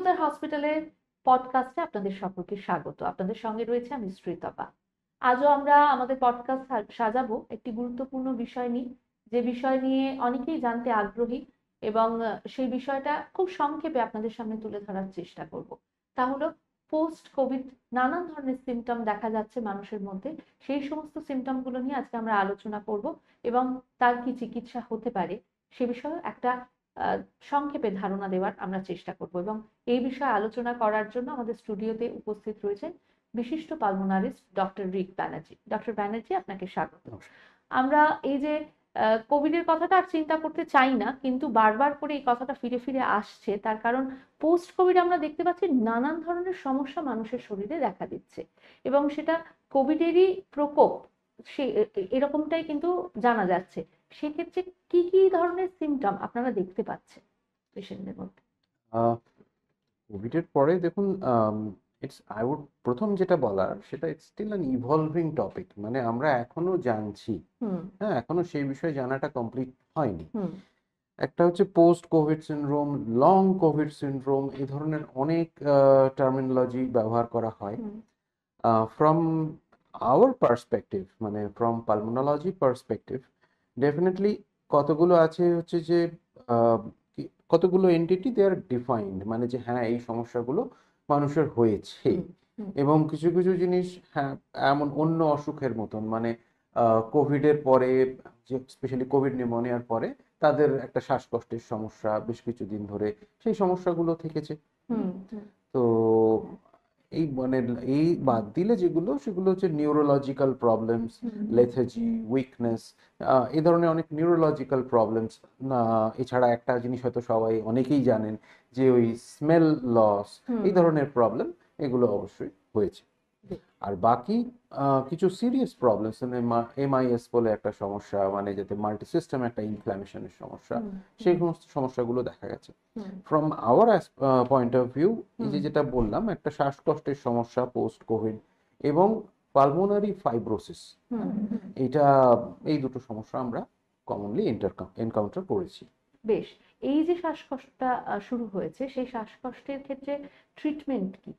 সুব্রতার হসপিটালে পডকাস্টে আপনাদের সকলকে স্বাগত আপনাদের সঙ্গে রয়েছে আমি শ্রীতপা আজও আমরা আমাদের পডকাস্ট সাজাবো একটি গুরুত্বপূর্ণ বিষয় নিয়ে যে বিষয় নিয়ে অনেকেই জানতে আগ্রহী এবং সেই বিষয়টা খুব সংক্ষেপে আপনাদের সামনে তুলে ধরার চেষ্টা করব তা হলো পোস্ট কোভিড নানান ধরনের সিমটম দেখা যাচ্ছে মানুষের মধ্যে সেই সমস্ত সিমটমগুলো নিয়ে আজকে আমরা আলোচনা করব এবং তার কি চিকিৎসা হতে পারে সে বিষয়ে একটা সংক্ষেপে ধারণা দেওয়ার আমরা চেষ্টা করব এবং এই বিষয়ে আলোচনা করার জন্য আমাদের স্টুডিওতে উপস্থিত রয়েছেন বিশিষ্ট pulmonarist doctor Rick Banerjee doctor Banerjee আপনাকে স্বাগত আমরা এই যে কোভিডের কথাটা আর চিন্তা করতে চাই না কিন্তু বারবার করে এই কথাটা ফিরে ফিরে আসছে তার কারণ পোস্ট কোভিড আমরা দেখতে পাচ্ছি নানান ধরনের সমস্যা মানুষের শরীরে দেখা দিচ্ছে এবং সেটা কোভিডেরই প্রকোপ সে এরকমটাই কিন্তু জানা যাচ্ছে সেক্ষেত্রে কি কি ধরনের সিমটম আপনারা দেখতে পাচ্ছেন পেশেন্টদের মধ্যে কোভিডের পরে দেখুন ইটস আই উড প্রথম যেটা বলার সেটা it's still an evolving topic মানে আমরা এখনো জানছি হ্যাঁ এখনো সেই বিষয়ে জানাটা কমপ্লিট হয়নি একটা হচ্ছে post covid syndrome long covid syndrome এই ধরনের অনেক টার্মিনোলজি ব্যবহার করা হয় ফ্রম আওয়ার পার্সপেক্টিভ মানে ফ্রম পালমোনোলজি পার্সপেক্টিভ ডেফিনেটলি কতগুলো আছে হচ্ছে যে কতগুলো এন্টিটি দে আর ডিফাইন্ড মানে যে হ্যাঁ এই সমস্যাগুলো মানুষের হয়েছে এবং কিছু কিছু জিনিস হ্যাঁ এমন অন্য অসুখের মতন মানে কোভিডের পরে যে স্পেশালি কোভিড নিউমোনিয়ার পরে তাদের একটা শ্বাসকষ্টের সমস্যা বেশ কিছুদিন ধরে সেই সমস্যাগুলো থেকেছে তো এই মানে এই বাদ দিলে যেগুলো সেগুলো হচ্ছে নিউরোলজিক্যাল প্রবলেমস লেথেজি উইকনেস এই ধরনের অনেক নিউরোলজিক্যাল প্রবলেমস এছাড়া একটা জিনিস হয়তো সবাই অনেকেই জানেন যে ওই স্মেল লস এই ধরনের প্রবলেম এগুলো অবশ্যই হয়েছে আর বাকি কিছু সিরিয়াস প্রবলেম এমআইএস বলে একটা সমস্যা মানে যাতে মাল্টি সিস্টেম একটা ইনফ্ল্যামেশনের সমস্যা সেই সমস্ত সমস্যাগুলো দেখা গেছে from our point of view যে যেটা বললাম একটা শ্বাসকষ্টের সমস্যা পোস্ট কোভিড এবং পালমোনারি ফাইব্রোসিস এটা এই দুটো সমস্যা আমরা কমনলি এনকাউন্টার করেছি বেশ এই যে শ্বাসকষ্টটা শুরু হয়েছে সেই শ্বাসকষ্টের ক্ষেত্রে ট্রিটমেন্ট কি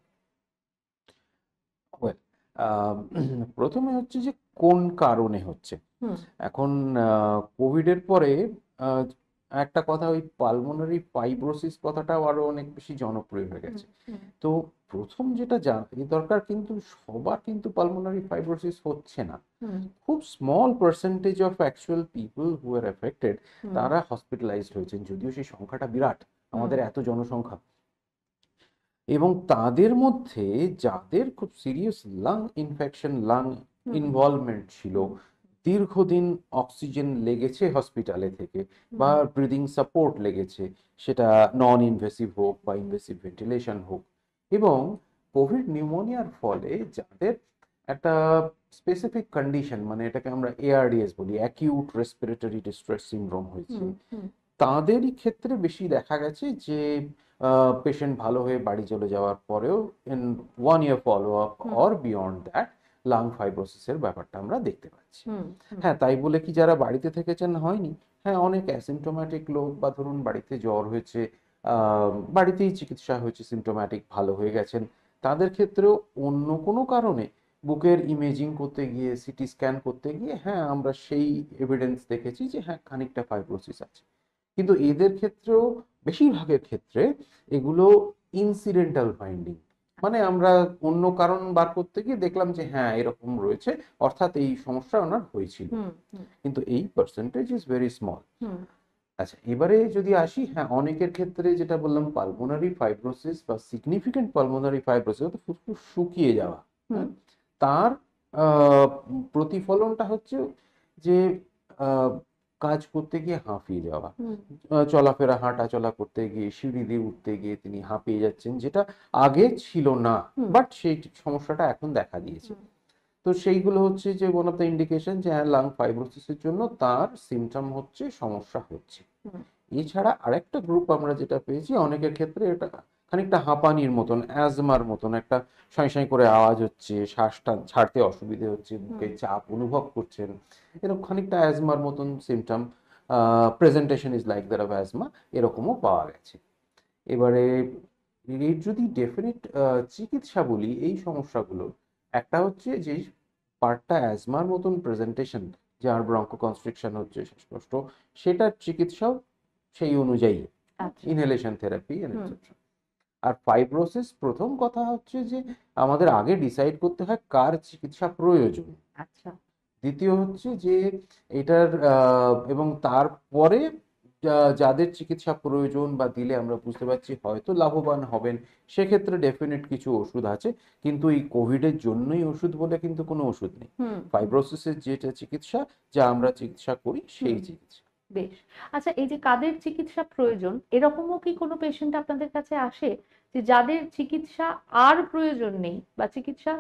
প্রথমে হচ্ছে যে কোন কারণে হচ্ছে এখন কোভিড এর পরে একটা কথা ওই পালমোনারি ফাইব্রোসিস কথাটাও আরো অনেক বেশি জনপ্রিয় হয়ে গেছে তো প্রথম যেটা জানতে দরকার কিন্তু সবার কিন্তু পালমোনারি ফাইব্রোসিস হচ্ছে না খুব small percentage of actual people who are affected তারা হসপিটালাইজড হয়েছেন যদিও সেই সংখ্যাটা বিরাট আমাদের এত জনসংখ্যা এবং তাদের মধ্যে যাদের খুব serious lung infection lung involvement ছিল দীর্ঘদিন অক্সিজেন লেগেছে হসপিটালে থেকে বা ব্রিদিং সাপোর্ট লেগেছে সেটা নন ইনভেসিভ হোক বা ইনভেসিভ ভেন্টিলেশন হোক এবং কোভিড নিউমোনিয়ার ফলে যাদের একটা স্পেসিফিক কন্ডিশন মানে এটাকে আমরা এআরডিএস বলি অ্যাকিউট রেসপিরেটরি ডিস্ট্রেস সিন্ড্রোম হয়েছে তাদেরই ক্ষেত্রে বেশি দেখা গেছে যে পেশেন্ট ভালো হয়ে বাড়ি চলে যাওয়ার পরেও in one year follow up or beyond that lung ফাইব্রোসিসের ব্যাপারটা আমরা দেখতে পাচ্ছি হ্যাঁ তাই বলে কি যারা বাড়িতে থেকেছেন হয়নি হ্যাঁ অনেক অ্যাসিমটোম্যাটিক লোক বা ধরুন বাড়িতে জ্বর হয়েছে বাড়িতেই চিকিৎসা হয়েছে সিমটোম্যাটিক ভালো হয়ে গেছেন তাদের ক্ষেত্রেও অন্য কোনো কারণে বুকের ইমেজিং করতে গিয়ে সিটি স্ক্যান করতে গিয়ে হ্যাঁ আমরা সেই এভিডেন্স দেখেছি যে হ্যাঁ খানিকটা ফাইব্রোসিস আছে কিন্তু এদের ক্ষেত্রেও বেশিরভাগের ক্ষেত্রে এগুলো ইনসিডেন্টাল ফাইন্ডিং মানে আমরা অন্য কারণ বার করতে গিয়ে দেখলাম যে হ্যাঁ এরকম রয়েছে অর্থাৎ এই সমস্যা ওনার হয়েছিল কিন্তু এই পার্সেন্টেজ ইজ ভেরি স্মল আচ্ছা এবারে যদি আসি হ্যাঁ অনেকের ক্ষেত্রে যেটা বললাম পালমোনারি ফাইব্রোসিস বা সিগনিফিকেন্ট পালমোনারি ফাইব্রোসিস অর্থাৎ ফুসফুস শুকিয়ে যাওয়া হ্যাঁ, তার প্রতিফলনটা হচ্ছে যে কাজ করতে গিয়ে হাঁফিয়ে যাওয়া চলাফেরা হাঁটা চলা করতে গিয়ে সিঁড়ি দিয়ে উঠতে গিয়ে তিনি হাঁপিয়ে যাচ্ছেন যেটা আগে ছিল না বাট সেই সমস্যাটা এখন দেখা দিয়েছে তো সেইগুলো হচ্ছে যে ওয়ান অফ দ্য ইন্ডিকেশন যে হ্যাঁ লাং ফাইব্রোসিসের জন্য তার সিমটম হচ্ছে সমস্যা হচ্ছে এছাড়া আরেকটা গ্রুপ আমরা যেটা পেয়েছি অনেকের ক্ষেত্রে এটা খানিকটা হাঁপানির মতন অ্যাজমার মতন একটা সাঁই সাঁই করে আওয়াজ হচ্ছে শ্বাসটা ছাড়তে অসুবিধে হচ্ছে বুকে চাপ অনুভব করছেন এরকম খানিকটা অ্যাজমার মতন symptom presentation is like there of asthma এরকমও পাওয়া গেছে এবারে এর যদি ডেফিনেট চিকিৎসা বলি এই সমস্যাগুলো একটা হচ্ছে যে পার্টটা অ্যাজমার মতন প্রেজেন্টেশন যার ব্রঙ্ক কনস্ট্রিকশন হচ্ছে শ্বাসকষ্ট সেটার চিকিৎসাও সেই অনুযায়ী ইনহেলেশন থেরাপি এনএটসেট্রা আর ফাইব্রোসিস প্রথম কথা হচ্ছে যে আমাদের আগে ডিসাইড করতে হয় কার চিকিৎসা প্রয়োজন আচ্ছা দ্বিতীয় হচ্ছে যে এটার এবং তারপরে যাদের চিকিৎসা প্রয়োজন বা দিলে আমরা বুঝতে পারছি হয়তো লাভবান হবেন সেক্ষেত্রে ডেফিনেট কিছু ওষুধ আছে কিন্তু এই কোভিডের জন্যই ওষুধ বলে কিন্তু কোনো ওষুধ নেই ফাইব্রোসিসের যেটা চিকিৎসা যা আমরা চিকিৎসা করি সেই চিকিৎসা বেশ আচ্ছা এই যে কাদের চিকিৎসা প্রয়োজন এরকমও কি কোনো পেশেন্ট আপনাদের কাছে আসে যে যাদের চিকিৎসা আর প্রয়োজন নেই বা চিকিৎসা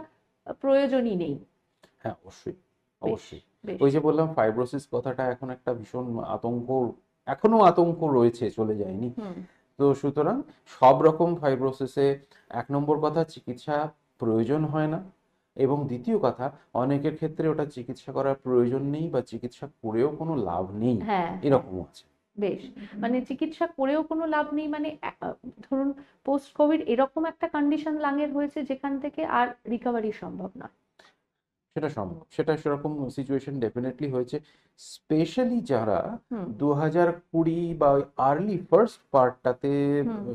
প্রয়োজনই নেই হ্যাঁ অবশ্যই অবশ্যই ওই যে বললাম ফাইব্রোসিস কথাটা এখন একটা ভীষণ আতঙ্ক এখনো আতঙ্ক রয়েছে চলে যায়নি তো সুতরাং সব রকম ফাইব্রোসিসে এক নম্বর কথা চিকিৎসা প্রয়োজন হয় না এবং দ্বিতীয় কথা অনেকের ক্ষেত্রে ওটা চিকিৎসা করার প্রয়োজন নেই বা চিকিৎসা করেও কোনো লাভ নেই হ্যাঁ। এরকম আছে বেশ মানে চিকিৎসা করেও কোনো লাভ নেই মানে ধরুন পোস্ট কোভিড এরকম একটা কন্ডিশন লাঙের হয়েছে যেখান থেকে আর রিকভারি সম্ভব নয় সেটা সম্ভব সেটা সেরকম সিচুয়েশন ডেফিনেটলি হয়েছে স্পেশালি যারা দু হাজার কুড়ি বা আর্লি ফার্স্ট পার্টটাতে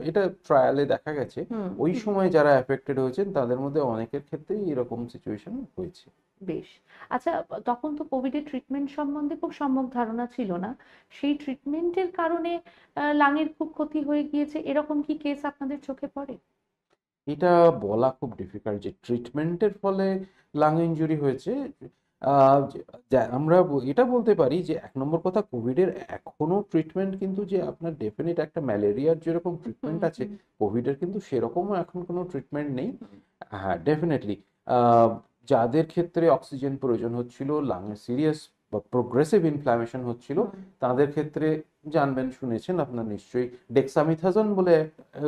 এটা ট্রায়ালে দেখা গেছে ওই সময় যারা অ্যাফেক্টেড হয়েছেন তাদের মধ্যে অনেকের ক্ষেত্রেই এরকম সিচুয়েশন হয়েছে বেশ আচ্ছা তখন তো কোভিডের ট্রিটমেন্ট সম্বন্ধে খুব সম্ভব ধারণা ছিল না সেই ট্রিটমেন্টের কারণে লাঙের খুব ক্ষতি হয়ে গিয়েছে এরকম কি কেস আপনাদের চোখে পড়ে এটা বলা খুব ডিফিকাল্ট যে ট্রিটমেন্টের ফলে লাং ইঞ্জুরি হয়েছে আমরা এটা বলতে পারি যে এক নম্বর কথা কোভিডের এখনো ট্রিটমেন্ট কিন্তু যে আপনার ডেফিনেট একটা ম্যালেরিয়ার যেরকম ট্রিটমেন্ট আছে কোভিডের কিন্তু সেরকমও এখন কোনো ট্রিটমেন্ট নেই হ্যাঁ ডেফিনেটলি যাদের ক্ষেত্রে অক্সিজেন প্রয়োজন হচ্ছিল লাংয়ে সিরিয়াস বা প্রোগ্রেসিভ ইনফ্লামেশন হচ্ছিল তাদের ক্ষেত্রে জানবেন শুনেছেন আপনার নিশ্চয়ই ডেক্সামিথাজন বলে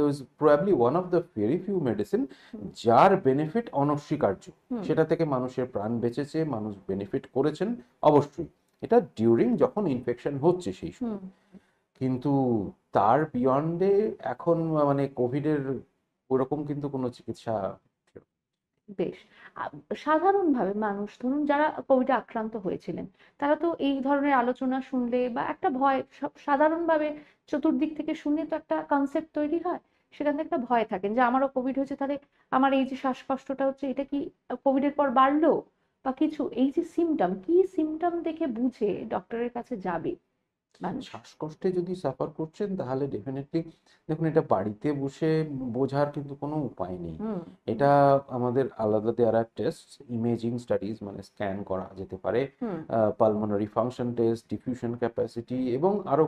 is probably one of the very few medicine যার বেনিফিট অনস্বীকার্য সেটা থেকে মানুষের প্রাণ বেঁচেছে মানুষ বেনিফিট করেছেন অবশ্যই এটা ডিউরিং যখন ইনফেকশন হচ্ছে সেই সময় কিন্তু তার বিয়ন্ডে এখন মানে কোভিডের ওরকম কিন্তু কোনো চিকিৎসা বেশ সাধারণভাবে মানুষ ধরুন যারা কোভিডে আক্রান্ত হয়েছিলেন তারা তো এই ধরনের আলোচনা শুনলে বা একটা ভয় সাধারণভাবে চতুর্দিক থেকে শুনলে তো একটা কনসেপ্ট তৈরি হয় সেখান থেকে একটা ভয় থাকেন যে আমারও কোভিড হয়েছে তাহলে আমার এই যে শ্বাসকষ্টটা হচ্ছে এটা কি কোভিডের পর বাড়লো বা কিছু এই যে সিমটম কি সিমটম দেখে বুঝে ডক্টরের কাছে যাবে মানে আচ্ছা। শ্বাসকষ্টে যদি সাফার করছেন তাহলে ডেফিনেটলি দেখুন এটা বাড়িতে বসে বোঝার কিন্তু কোনো উপায় নেই এটা আমাদের আলাদা দেয়ার টেস্ট ইমেজিং স্টাডিজ মানে স্ক্যান করা যেতে পারে pulmonary function test diffusion capacity এবং আরো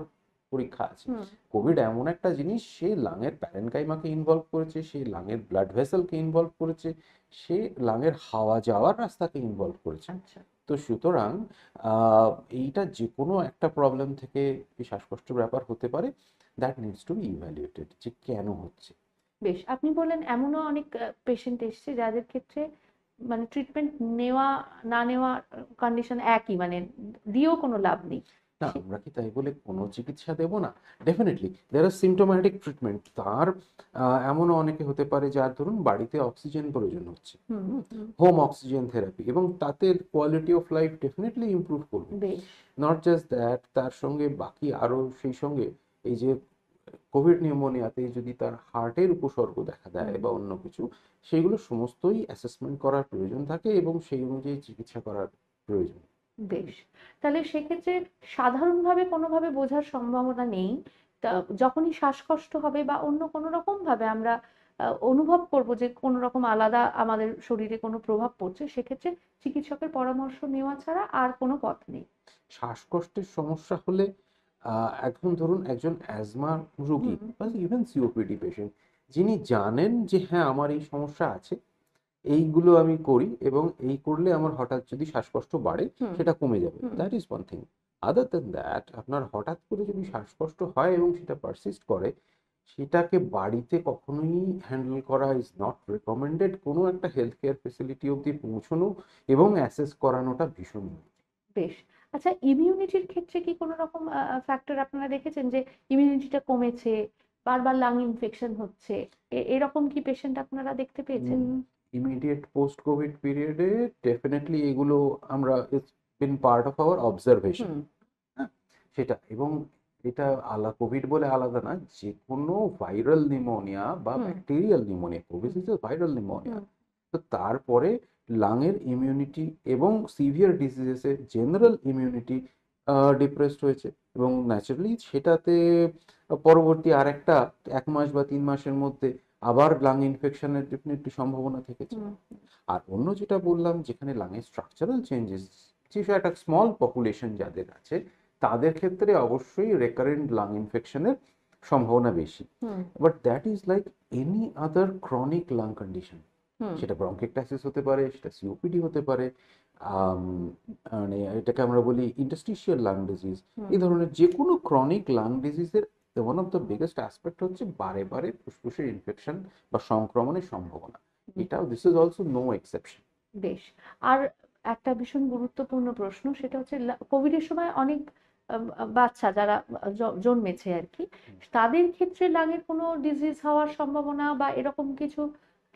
পরীক্ষা আছে কোভিড এমন একটা জিনিস সেই লাঙের প্যারেনকাইমাকে ইনভলভ করেছে সেই লাঙের ব্লাড ভেসেলকে ইনভলভ করেছে সে লাঙের হাওয়া যাওয়ার রাস্তাকে ইনভলভ করেছে আচ্ছা। তো সুতরাং এইটা যে কোনো একটা প্রবলেম থেকে শ্বাসকষ্ট ব্যাপার হতে পারে that needs to be evaluated যে কেন হচ্ছে বেশ আপনি বললেন এমনও অনেক পেশেন্ট এসছে যাদের ক্ষেত্রে মানে ট্রিটমেন্ট নেওয়া না নেওয়া কন্ডিশন একই মানে দিয়েও কোনো লাভ নেই না আমরা কি তাই বলে কোনো চিকিৎসা দেব না ডেফিনেটলি দের আর সিমটোম্যাটিক ট্রিটমেন্ট তার এমনও অনেকে হতে পারে যার ধরুন বাড়িতে অক্সিজেন প্রয়োজন হচ্ছে হোম অক্সিজেন থেরাপি এবং তাতে quality of life definitely improve করবে নট জাস্ট দ্যাট তার সঙ্গে বাকি আরও সেই সঙ্গে এই যে কোভিড নিউমোনিয়াতে যদি তার হার্টের উপসর্গ দেখা দেয় বা অন্য কিছু সেগুলো সমস্তই অ্যাসেসমেন্ট করার প্রয়োজন থাকে এবং সেই অনুযায়ী চিকিৎসা করার প্রয়োজন বেশ তাহলে সেক্ষেত্রে সাধারণভাবে কোনোভাবে বোঝার সম্ভাবনা নেই যখনই শ্বাসকষ্ট হবে বা অন্য কোনো রকমভাবে আমরা অনুভব করব যে কোনো রকম আলাদা আমাদের শরীরে কোনো প্রভাব পড়ছে সেক্ষেত্রে চিকিৎসকের পরামর্শ নেওয়া ছাড়া আর কোনো পথ নেই শ্বাসকষ্টের সমস্যা হলে এখন ধরুন একজন অ্যাজমা রোগী ইভেন সিওপিডি পেশেন্ট যিনি জানেন যে হ্যাঁ আমার এই সমস্যা আছে এইগুলো আমি করি এবং এই করলে আমার হঠাৎ যদি শ্বাসকষ্ট বাড়ে সেটা কমে যাবে that is one thing other than that আপনার হঠাৎ করে যদি শ্বাসকষ্ট হয় এবং সেটা পারসিস্ট করে সেটাকে বাড়িতে কখনোই হ্যান্ডেল করা ইজ নট রেকমেন্ডেড কোনো একটা হেলথ কেয়ার ফেসিলিটি অবধি পৌঁছানো এবং অ্যাসেস করানোটা ভীষণ বেশ আচ্ছা ইমিউনিটির ক্ষেত্রে কি কোনো রকম ফ্যাক্টর আপনারা দেখেছেন যে ইমিউনিটিটা কমেছে বারবার লাং ইনফেকশন হচ্ছে এরকম কি পেশেন্ট আপনারা দেখতে পেয়েছেন ইমিডিয়েট পোস্ট কোভিড পিরিয়ডে ডেফিনেটলি এগুলো আমরা it's been part of our observation সেটা এবং এটা আলা কোভিড বলে আলাদা না যে কোনো ভাইরাল নিউমোনিয়া বা bacterial pneumonia COVID is viral pneumonia তো তারপরে লাংয়ের ইমিউনিটি এবং সিভিয়ার ডিজিজেসে জেনারেল ইমিউনিটি ডিপ্রেসড হয়েছে এবং ন্যাচারালি সেটাতে পরবর্তী আরেকটা এক মাস বা তিন মাসের মধ্যে আবার লাং ইনফেকশনের একটু সম্ভাবনা থেকেছে আর অন্য যেটা বললাম যেখানে লাংয়ের স্ট্রাকচারাল চেঞ্জেস কিছু একটা স্মল পপুলেশন যাদের আছে তাদের ক্ষেত্রে অবশ্যই রেকারেন্ট লাং ইনফেকশনের সম্ভাবনা বেশি but that is like any other chronic lung condition সেটা ব্রঙ্কেকটাইসিস হতে পারে সেটা সিওপিডি হতে পারে মানে এটাকে আমরা বলি ইন্ডাস্ট্রিশিয়াল লাং ডিজিজ এই ধরনের যে কোনো ক্রনিক লাং ডিজিজের তো one of the biggest aspect হচ্ছে বারে বারে ফুসফুসের ইনফেকশন বা সংক্রমণের সম্ভাবনা এটাও this is also no exception বেশ আর একটা ভীষণ গুরুত্বপূর্ণ প্রশ্ন সেটা হচ্ছে কোভিডের সময় অনেক বাচ্চা যারা জন্মেছে আর কি তাদের ক্ষেত্রে লাগের কোনো ডিজিজ হওয়ার সম্ভাবনা বা এরকম কিছু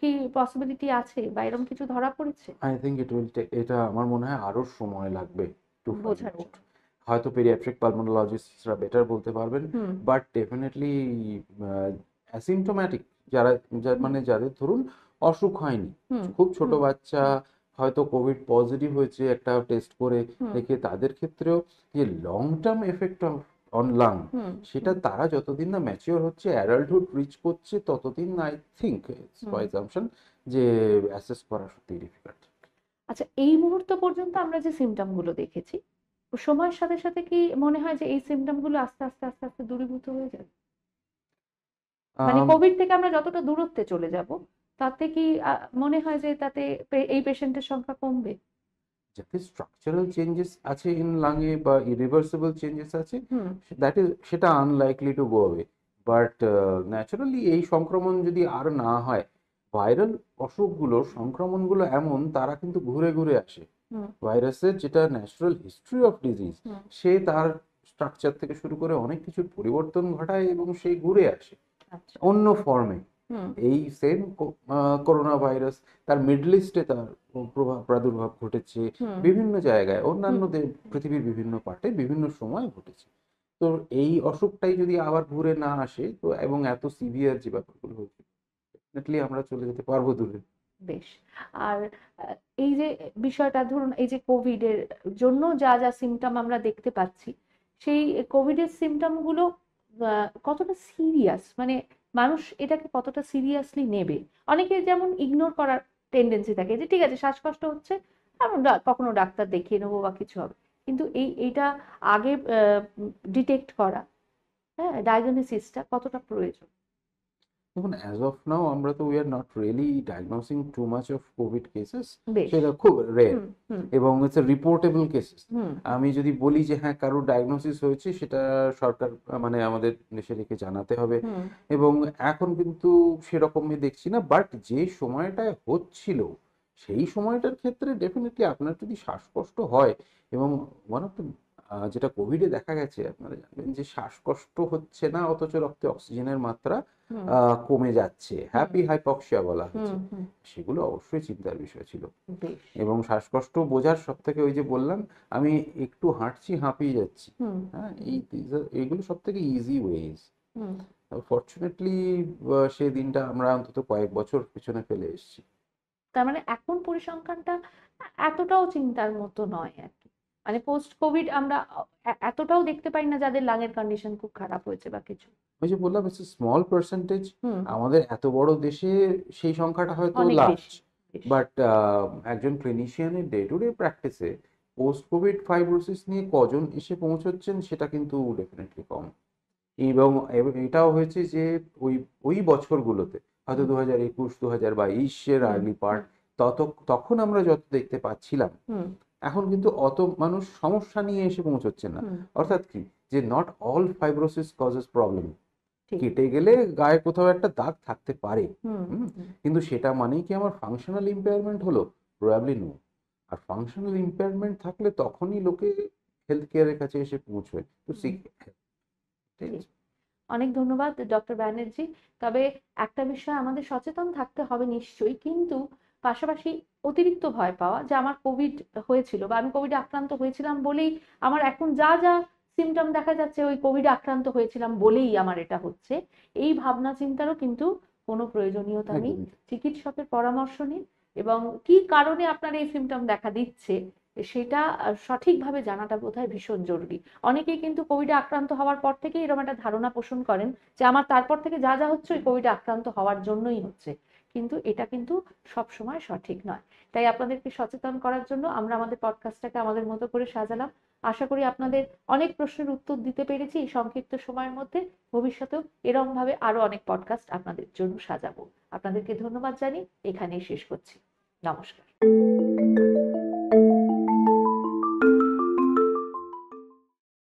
কি পসিবিলিটি আছে বা এরকম কিছু ধরা পড়েছে আই থিঙ্ক ইট উইল এটা আমার মনে হয় আরো সময় লাগবে টু বোঝার হয়তো পেরিয়াট্রিক পালমোনোলজিস্টরা বেটার বলতে পারবেন বাট ডেফিনেটলি অ্যাসিমটোম্যাটিক যারা মানে যাদের ধরুন অসুখ হয়নি খুব ছোট বাচ্চা হয়তো কোভিড পজিটিভ হয়েছে একটা টেস্ট করে দেখে তাদের ক্ষেত্রেও যে long term effect on lung সেটা তারা যতদিন না ম্যাচিওর হচ্ছে অ্যাডাল্টহুড রিচ করছে ততদিন আই থিঙ্ক কনজাম্পশন যে অ্যাসেস করা সত্যি ডিফিকাল্ট আচ্ছা এই মুহূর্ত পর্যন্ত আমরা যে গুলো দেখেছি সময়ের সাথে সাথে কি মনে হয় যে এই সিমটমগুলো আস্তে আস্তে আস্তে আস্তে দূরীভূত হয়ে যাবে মানে কোভিড থেকে আমরা যতটা দূরত্বে চলে যাব তাতে কি মনে হয় যে তাতে এই পেশেন্টের সংখ্যা কমবে যাতে স্ট্রাকচারাল চেঞ্জেস আছে ইন লাঙে বা ইরিভার্সিবল চেঞ্জেস আছে দ্যাট ইজ সেটা unlikely to go away but naturally এই সংক্রমণ যদি আর না হয় ভাইরাল অসুখগুলো সংক্রমণগুলো এমন তারা কিন্তু ঘুরে ঘুরে আসে ভাইরাসের যেটা ন্যাচারাল হিস্ট্রি অফ ডিজিজ সে তার স্ট্রাকচার থেকে শুরু করে অনেক কিছু পরিবর্তন ঘটায় এবং সে ঘুরে আসে আচ্ছা। অন্য ফর্মে এই সেম করোনা ভাইরাস তার মিডল ইস্টে তার প্রভাব প্রাদুর্ভাব ঘটেছে বিভিন্ন জায়গায় অন্যান্য পৃথিবীর বিভিন্ন পার্টে বিভিন্ন সময় ঘটেছে তো এই অসুখটাই যদি আবার ঘুরে না আসে তো এবং এত সিভিয়ার যে ব্যাপারগুলো হয়েছে আমরা চলে যেতে পারবো দূরে বেশ আর এই যে বিষয়টা ধরুন এই যে কোভিডের জন্য যা যা সিমটম আমরা দেখতে পাচ্ছি সেই কোভিডের সিমটমগুলো কতটা সিরিয়াস মানে মানুষ এটাকে কতটা সিরিয়াসলি নেবে অনেকে যেমন ইগনোর করার টেন্ডেন্সি থাকে যে ঠিক আছে শ্বাসকষ্ট হচ্ছে কখনো ডাক্তার দেখিয়ে নেবো বা কিছু হবে কিন্তু এই এইটা আগে ডিটেক্ট করা হ্যাঁ ডায়াগনোসিসটা কতটা প্রয়োজন দেখুন অ্যাজ অফ নাও আমরা তো we are not really diagnosing too much of COVID cases সেটা খুব রেয়ার এবং ইটস রিপোর্টেবল কেসেস আমি যদি বলি যে হ্যাঁ কারোর ডায়াগনোসিস হয়েছে সেটা সরকার মানে আমাদের সেটাকে জানাতে হবে এবং এখন কিন্তু সেরকমই দেখছি না বাট যে সময়টায় হচ্ছিল সেই সময়টার ক্ষেত্রে ডেফিনেটলি আপনার যদি শ্বাসকষ্ট হয় এবং ওয়ান অফ দ্য যেটা কোভিডে দেখা গেছে আপনারা জানবেন যে শ্বাসকষ্ট হচ্ছে না অথচ রক্তে অক্সিজেনের মাত্রা কমে যাচ্ছে হ্যাপি হাইপক্সিয়া বলা হচ্ছে সেগুলো অবশ্যই চিন্তার বিষয় ছিল এবং শ্বাসকষ্ট বোঝার সব থেকে ওই যে বললাম আমি একটু হাঁটছি হাঁপিয়ে যাচ্ছি হ্যাঁ এই এইগুলো সব থেকে ইজি ওয়েজ ফর্চুনেটলি সেই দিনটা আমরা অন্তত কয়েক বছর পিছনে ফেলে এসেছি তার মানে এখন পরিসংখ্যানটা এতটাও চিন্তার মতো নয় আর মানে পোস্ট কোভিড আমরা এতটাও দেখতে পাই না যাদের এর কন্ডিশন খুব খারাপ হয়েছে বা কিছু ওই যে বললাম ইটস স্মল পার্সেন্টেজ আমাদের এত বড় দেশে সেই সংখ্যাটা হয়তো লার্জ বাট একজন ক্লিনিশিয়ানের ডে টু ডে প্র্যাকটিসে পোস্ট কোভিড ফাইব্রোসিস নিয়ে কজন এসে পৌঁছচ্ছেন সেটা কিন্তু ডেফিনেটলি কম এবং এটাও হয়েছে যে ওই ওই বছরগুলোতে হয়তো দু হাজার একুশ দু হাজার বাইশের আর্লি পার্ট তত তখন আমরা যত দেখতে পাচ্ছিলাম এখন কিন্তু অত মানুষ সমস্যা নিয়ে এসে পৌঁছচ্ছে না অর্থাৎ কি যে not all fibrosis causes problem কেটে গেলে গায়ে কোথাও একটা দাগ থাকতে পারে কিন্তু সেটা মানেই কি আমার ফাংশনাল ইম্পেয়ারমেন্ট হলো প্রবাবলি নো আর ফাংশনাল ইম্পেয়ারমেন্ট থাকলে তখনই লোকে হেলথ কেয়ারের কাছে এসে পৌঁছবে তো সিক অনেক ধন্যবাদ ডক্টর ব্যানার্জি তবে একটা বিষয় আমাদের সচেতন থাকতে হবে নিশ্চয়ই কিন্তু পাশাপাশি অতিরিক্ত ভয় পাওয়া যে আমার কোভিড হয়েছিল বা আমি কোভিড আক্রান্ত হয়েছিলাম বলেই আমার এখন যা যা সিমটম দেখা যাচ্ছে ওই কোভিড আক্রান্ত হয়েছিলাম বলেই আমার এটা হচ্ছে এই ভাবনা চিন্তারও কিন্তু কোনো প্রয়োজনীয়তা নেই চিকিৎসকের পরামর্শ নিন এবং কি কারণে আপনার এই সিমটম দেখা দিচ্ছে সেটা সঠিকভাবে জানাটা বোধহয় ভীষণ জরুরি অনেকেই কিন্তু কোভিডে আক্রান্ত হওয়ার পর থেকে এরকম একটা ধারণা পোষণ করেন যে আমার তারপর থেকে যা যা হচ্ছে ওই কোভিডে আক্রান্ত হওয়ার জন্যই হচ্ছে কিন্তু এটা কিন্তু সব সময় সঠিক নয় তাই আপনাদেরকে সচেতন করার জন্য আমরা আমাদের পডকাস্টটাকে আমাদের মতো করে সাজালাম আশা করি আপনাদের অনেক প্রশ্নের উত্তর দিতে পেরেছি এই সংক্ষিপ্ত সময়ের মধ্যে ভবিষ্যতেও এরমভাবে আরো অনেক পডকাস্ট আপনাদের জন্য সাজাবো আপনাদেরকে ধন্যবাদ জানি এখানেই শেষ করছি নমস্কার